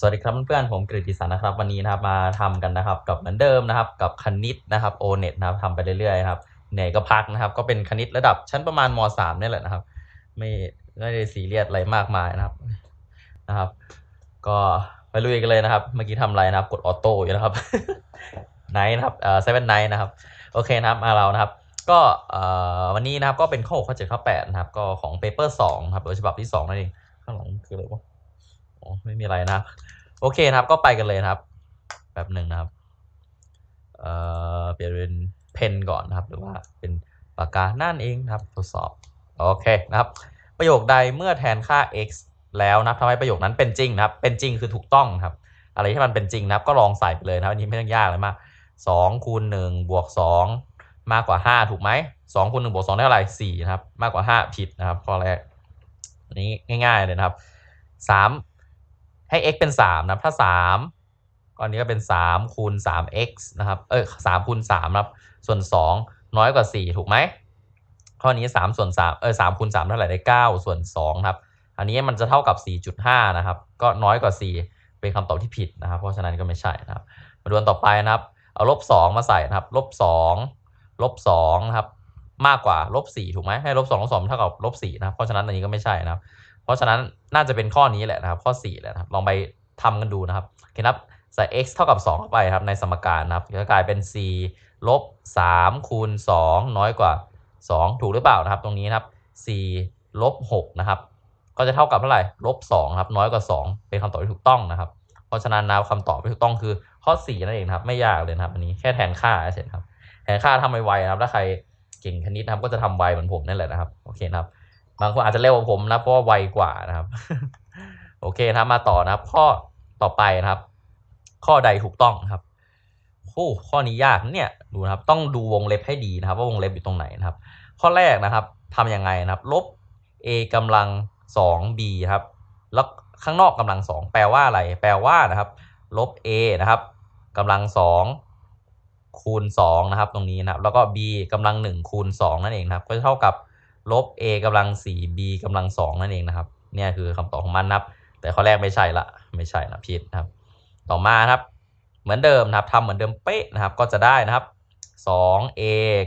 สวัสดีครับเพื่อนผมกฤติสันนะครับวันนี้นะครับมาทำกันนะครับ กับเหมือนเดิมนะครับ กับคณิตนะครับโอเน็ตนะครับทำไปเรื่อยๆครับเหนื่อยก็พักนะครับ ก็เป็นคณิตระดับชั้นประมาณม .3 นี่แหละนะครับไม่ไม่ได้ซีเรียสอะไรมากมายนะครับนะครับ ก็ไปลุยกันเลยนะครับ เมื่อกี้ทำอะไรนะครับกดออโต้อยู่นะครับไนท์นะครับเออเซเว่นไนท์นะครับ โอเคนะครับ มาเรานะครับ ก็เออวันนี้นะครับก็เป็นข้อหกข้อเจ็ดข้อแปดนะครับ ก็ของเปเปอร์สองครับโดยฉบับที่สองนั่นเองข้างหลังคืออะไรวะไม่มีอะไรนะครับโอเค นะครับ ก็ไปกันเลยนะครับแบบหนึ่งนะครับเอ่อเปลี่ยนเป็นเพนก่อนนะครับหรือว่าเป็นปากกานั่นเองครับทดสอบโอเคนะครับประโยคใดเมื่อแทนค่า x แล้วนะทำให้ประโยคนั้นเป็นจริงนะครับ เป็นจริงคือถูกต้องครับ อะไรที่มันเป็นจริงนะครับ ก็ลองใส่ไปเลยนะัอันนี้ไม่ต้องยากเลยมากสองคูณหนึ่งบวกสองมากกว่าห้าถูกไหมสองคูณหนึ่งบวกสองได้เท่าไหร่สี่นะครับมากกว่าห้าผิดนะครับข้อแรกนนี้ง่าย ๆเลยนะครับสามให้ x เป็น 3 นะครับถ้า3ก้อนนี้ก็เป็น 3 คูณ 3x นะครับเออ3คูณ3นะครับส่วน 2 น้อยกว่า 4 ถูกไหมข้อนี้3ส่วน3เออ3คูณ 3 เท่าไหร่ ได้ 9 ส่วน2ครับอันนี้มันจะเท่ากับ 4.5 นะครับก็น้อยกว่า 4 เป็นคำตอบที่ผิดนะครับ เพราะฉะนั้นก็ไม่ใช่นะครับ มาดูต่อไปนะครับเอาลบ 2 มาใส่นะครับลบ 2 ลบ2นะครับมากกว่าลบ4ถูกไหมให้ลบ2ลบ2เท่ากับลบ4นะครับเพราะฉะนั้นอันนี้ก็ไม่ใช่นะครับเพราะฉะนั้นน่าจะเป็นข้อนี้แหละนะครับ ข้อ4แหละครับลองไปทำกันดูนะครับเขียนรับใส่ x เท่ากับ 2 เข้าไปครับในสมการนะครับจะกลายเป็น c ลบ 3 คูณ 2 น้อยกว่า 2 ถูกหรือเปล่านะครับตรงนี้นะครับ c ลบ 6 นะครับ ก็จะเท่ากับเท่าไหร่ลบ2ครับน้อยกว่า 2 เป็นคำตอบที่ถูกต้องนะครับ เพราะฉะนั้นนะคำตอบที่ถูกต้องคือ ข้อ 4 นั่นเองครับไม่ยากเลยครับ อันนี้แค่แทนค่าเฉยครับแทนค่าทำไวๆนะครับถ้าใครเก่งคณิตนะครับก็จะทำไวเหมือนผมนั่นแหละนะครับโอเคครับบางคนอาจจะเร็วกว่าผมนะเพราะว่าไวกว่านะครับ โอเคนะมาต่อนะครับ ข้อต่อไปนะครับ ข้อใดถูกต้องครับโอ้ข้อนี้ยากเนี่ยดูนะครับ ต้องดูวงเล็บให้ดีนะครับ ว่าวงเล็บอยู่ตรงไหนนะครับข้อแรกนะครับทำยังไงนะครับ ลบ a กำลัง 2b ครับแล้วข้างนอกกำลัง2แปลว่าอะไรแปลว่านะครับลบ a นะครับ กำลัง2คูณ2นะครับ ตรงนี้นะครับ แล้วก็ b กำลัง1คูณ2นั่นเองนะครับก็เท่ากับลบ a กำลัง 4b กำลัง2นั่นเองนะครับ เนี่ยคือคำตอบของมันนะครับ แต่ข้อแรกไม่ใช่ละไม่ใช่นะผิดนะครับ ต่อมาครับ เหมือนเดิมนะครับทำเหมือนเดิมเป๊ะนะครับก็จะได้นะครับ 2a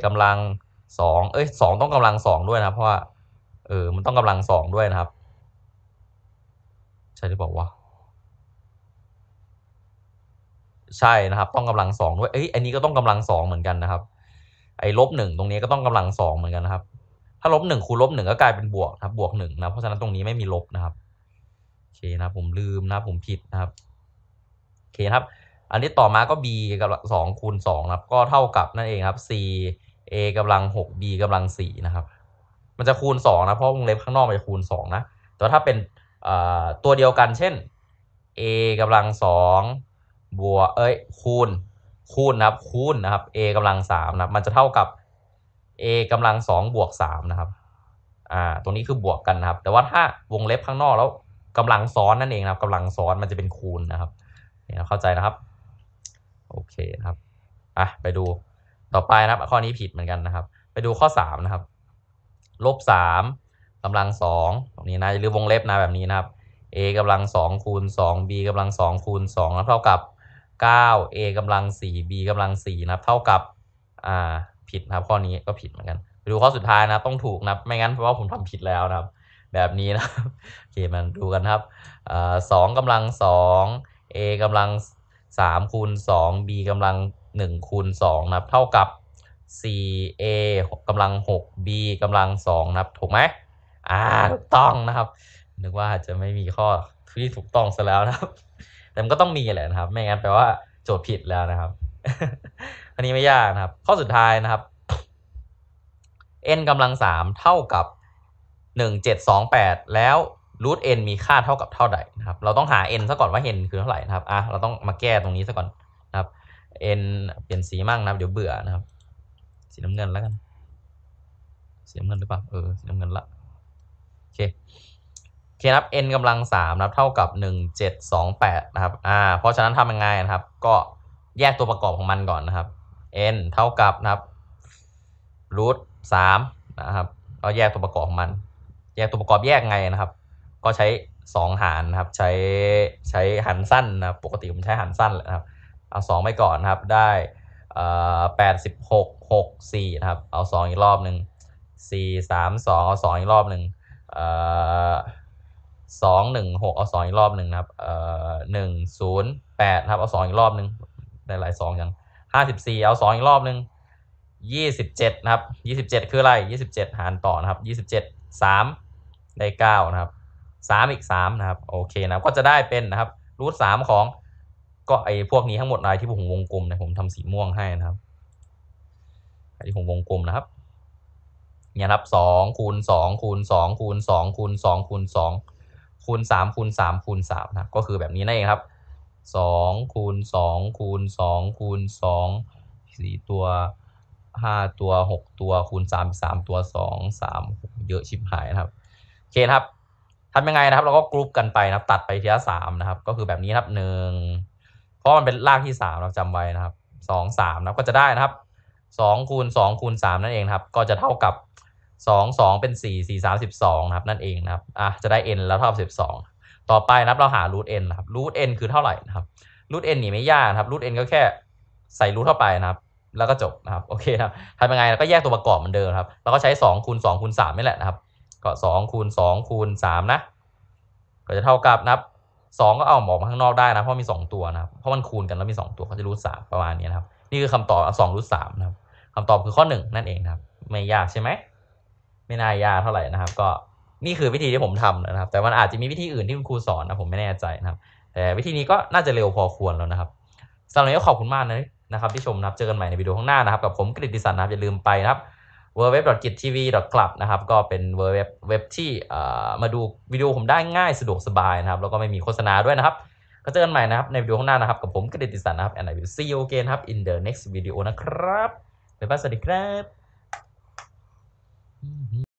กำลัง2เอ้ย2ต้องกำลัง2ด้วยนะเพราะว่าเออมันต้องกำลัง2ด้วยนะครับใช่หรือเปล่าวะใช่นะครับ ต้องกำลังสองด้วยเอ้ยอันนี้ก็ต้องกำลังสองเหมือนกันนะครับไอ้ลบหนึ่งตรงนี้ก็ต้องกำลังสองเหมือนกันนะครับถ้าลบหนึ่งคูณลบหนึ่งก็กลายเป็นบวกนะครับ บวกหนึ่งนะเพราะฉะนั้นตรงนี้ไม่มีลบนะครับโอเคนะผมลืมนะผมผิดนะครับโอเคครับ อันนี้ต่อมาก็ b กับสองคูณสองนะครับ ก็เท่ากับนั่นเองครับ c a กำลังหก b กำลังสี่นะครับ มันจะคูณสองนะเพราะวงเล็บข้างนอกมันจะคูณสองนะแต่ถ้าเป็นตัวเดียวกันเช่น a กำลังสองบวกเอ้ยคูณ คูณนะครับ คูณนะครับ a กำลังสามนะมันจะเท่ากับ a กำลังสองบวกสามนะครับ อ่า ตรงนี้คือบวกกันนะครับ แต่ว่าถ้าวงเล็บข้างนอกแล้วกำลังซ้อนนั่นเองนะครับ กำลังซ้อนมันจะเป็นคูณนะครับเนี่ยเข้าใจนะครับ โอเคนะครับ อ่ะ ไปดูต่อไปนะครับ ข้อนี้ผิดเหมือนกันนะครับ ไปดูข้อสามนะครับ ลบสามกำลังสองตรงนี้นะหรือวงเล็บนะแบบนี้นะครับ a กำลังสองคูณสอง b กำลังสองคูณสองแล้วเท่ากับเก้า a กำลังสี่ b กำลังสี่นะครับ เท่ากับ อ่าผิดนะครับข้อนี้ก็ผิดเหมือนกันดูข้อสุดท้ายนะต้องถูกนะไม่งั้นเพราะว่าผมทำผิดแล้วนะครับ แบบนี้นะโอเคมันดูกันครับสองกำลังสอง a กำลังสามคูณสอง b กำลังหนึ่งคูณสองนะครับ เท่ากับ 4a กำลัง 6b กำลังสองนะครับถูกไหมอ่าถูกต้องนะครับ นึกว่าจะไม่มีข้อที่ถูกต้องซะแล้วนะครับ แต่มันก็ต้องมีแหละนะครับ ไม่งั้นแปลว่าโจทย์ผิดแล้วนะครับอันนี้ไม่ยากนะครับ ข้อสุดท้ายนะครับ n กำลังสามเท่ากับหนึ่งเจ็ดสองแปดแล้วรูท n มีค่าเท่ากับเท่าใดนะครับ เราต้องหา n ซะก่อนว่า n คือเท่าไหร่นะครับอ่ะเราต้องมาแก้ตรงนี้ซะก่อนนะครับ n เปลี่ยนสีมั่งนะครับเดี๋ยวเบื่อนะครับ สีน้ำเงินแล้วกันสีน้ำเงินหรือเปล่าเออสีน้ำเงินละโอเคโอเคนครับ n กำลังสามนะครับ เท่ากับหนึ่งเจ็ดสองแปดนะครับ อ่า เพราะฉะนั้นทำยังไงนะครับ ก็แยกตัวประกอบของมันก่อนนะครับ n เท่ากับ นะครับรูทสามนะครับก็แยกตัวประกอบของมัน แยกตัวประกอบแยกไงนะครับ ก็ใช้สองหารนะครับ ใช้ใช้หารสั้นนะปกติผมใช้หารสั้นแหละครับเอาสองไปก่อนนะครับได้เออ่แปดสิบหกหกสี่นะครับเอาสองอีกรอบหนึ่งสี่สามสองเอาสองอีกรอบหนึ่งเออ่สองหนึ่งหกเอาสองอีกรอบหนึ่งนะครับเออ่หนึ่งศูนย์แปดครับเอาสองอีกรอบหนึ่งได้หลายสองอย่าง ห้าสิบสี่เอาสองอีกรอบหนึ่งยี่สิบเจ็ดนะครับ ยี่สิบเจ็ดคืออะไร ยี่สิบเจ็ดหารต่อนะครับ ยี่สิบเจ็ดสามได้เก้านะครับ สามอีกสามนะครับ โอเคนะ ก็จะได้เป็นนะครับรูทสามของ ก็ไอพวกนี้ทั้งหมดะายที่ผมวงกลมนะผมทำสีม่วงให้นะครับที่ผมวงกลมนะครับ เนี่ยครับสองคูณสองคูณสองคูณสองคูณสองคูณสองคูณสามคูณสามคูณสามนะ ก็คือแบบนี้นั่นเองครับ2คูณ2คูณ2คูณ2 4 ตัว 5 ตัว 6 ตัวคูณ3 3ตัว 2 3มเยอะชิบหายนะครับโอเคครับทำยังไงนะครับ เราก็กรุ๊ปกันไปนะครับตัดไปทีละสามนะครับ ก็คือแบบนี้ครับหนึ่งเพราะมันเป็นรากที่สามเราจำไว้นะครับสองสามนะก็จะได้นะครับสองคูณสองคูณสามนั่นเองครับก็จะเท่ากับสองสองเป็นสี่สี่สามสิบสองครับ นั่นเองนะครับอ่ะจะได้ n แล้วเท่ากับสิบสองต่อไปนะับเราหา root n นะครับ root n คือเท่าไหร่นะครับ root n นี่ไม่ยากนะครับ root n ก็แค่ใส่ root เข้าไปนะครับแล้วก็จบนะครับโอเคครับทำยังไงเราก็แยกตัวประกอบเหมือนเดิมครับเราก็ใช้2คูณ2คูณ3นี่แหละนะครับก็2คูณ2คูณ3นะก็จะเท่ากับนะครับ2ก็เอาออกมาข้างนอกได้นะเพราะมี2ตัวนะครับ เพราะมันคูณกันแล้วมี2ตัวก็จะรูทสามประมาณนี้นะครับ นี่คือคำตอบสองรูทสามนะครับคำตอบคือข้อ 1 นั่นเองนะครับไม่ยากใช่ไหมไม่น่ายากเท่าไหร่นะครับก็นี่คือวิธีที่ผมทำนะครับแต่มันอาจจะมีวิธีอื่นที่คุณครูสอนนะผมไม่แน่ใจนะครับ แต่วิธีนี้ก็น่าจะเร็วพอควรแล้วนะครับสำหรับนี้ขอบคุณมากนะนะครับที่ชมนะครับเจอกันใหม่ในวิดีโอข้างหน้านะครับกับผมกฤติสันนะอย่าลืมไปนะครับ w w w ว i t t v c l u b นะครับ ก็เป็นเว็บเว็บที่มาดูวิดีโอผมได้ง่ายสะดวกสบายนะครับแล้วก็ไม่มีโฆษณาด้วยนะครับ ก็เจอกันใหม่นะครับ ในวิดีโอข้างหน้านะครับกับผมกฤติสันนะครับ and I will see you again ครับ in the next video นะครับบ๊ายบายสวัสดีครับ